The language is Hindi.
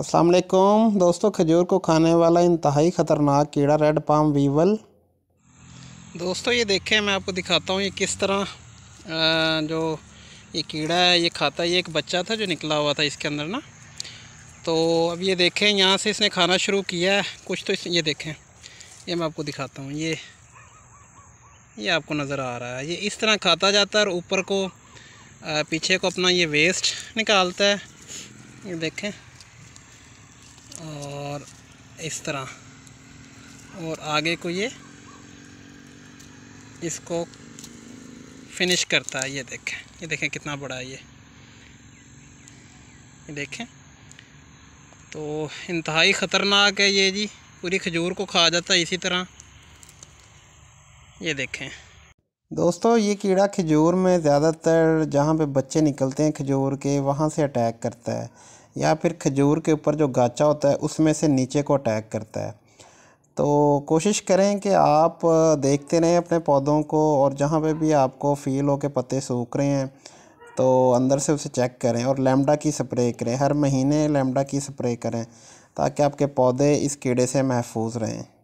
असलकुम दोस्तों खजूर को खाने वाला इंतहाई ख़तरनाक कीड़ा रेड पाम वीवल दोस्तों ये देखें मैं आपको दिखाता हूँ ये किस तरह आ, जो ये कीड़ा है ये खाता है ये एक बच्चा था जो निकला हुआ था इसके अंदर ना तो अब ये देखें यहाँ से इसने खाना शुरू किया है कुछ तो इस ये देखें ये मैं आपको दिखाता हूँ ये ये आपको नज़र आ रहा है ये इस तरह खाता जाता है और ऊपर को आ, पीछे को अपना ये वेस्ट निकालता है ये देखें और इस तरह और आगे को ये इसको फिनिश करता है ये देखें ये देखें कितना बड़ा है ये ये देखें तो इंतहाई ख़तरनाक है ये जी पूरी खजूर को खा जाता है इसी तरह ये देखें दोस्तों ये कीड़ा खजूर में ज़्यादातर जहाँ पे बच्चे निकलते हैं खजूर के वहाँ से अटैक करता है या फिर खजूर के ऊपर जो गाचा होता है उसमें से नीचे को अटैक करता है तो कोशिश करें कि आप देखते रहें अपने पौधों को और जहाँ पे भी आपको फील हो के पत्ते सूख रहे हैं तो अंदर से उसे चेक करें और लेमडा की स्प्रे करें हर महीने लेमडा की स्प्रे करें ताकि आपके पौधे इस कीड़े से महफूज रहें